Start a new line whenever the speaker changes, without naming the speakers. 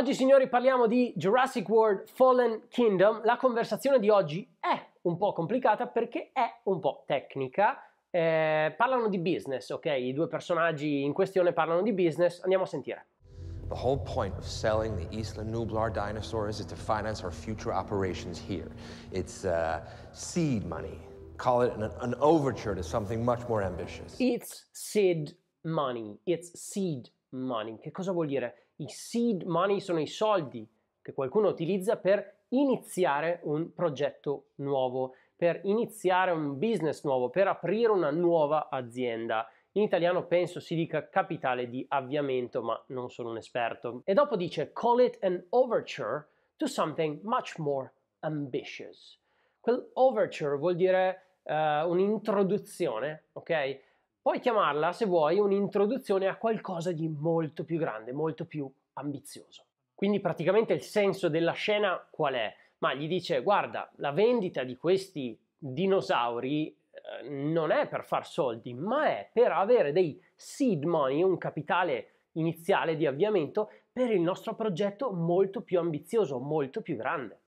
Oggi signori parliamo di Jurassic World Fallen Kingdom. La conversazione di oggi è un po' complicata perché è un po' tecnica. Eh, parlano di business, ok? I due personaggi in questione parlano di business. Andiamo a sentire.
The whole point of selling the Isla Nublar dinosaurs is to finance our future operations here. It's uh, seed money. Call it an, an overture to something much more ambitious.
It's seed money. It's seed money money. Che cosa vuol dire? I seed money sono i soldi che qualcuno utilizza per iniziare un progetto nuovo, per iniziare un business nuovo, per aprire una nuova azienda. In italiano penso si dica capitale di avviamento, ma non sono un esperto. E dopo dice call it an overture to something much more ambitious. Quell'overture vuol dire uh, un'introduzione, ok? Puoi chiamarla, se vuoi, un'introduzione a qualcosa di molto più grande, molto più ambizioso. Quindi praticamente il senso della scena qual è? Ma gli dice guarda, la vendita di questi dinosauri eh, non è per far soldi, ma è per avere dei seed money, un capitale iniziale di avviamento per il nostro progetto molto più ambizioso, molto più grande.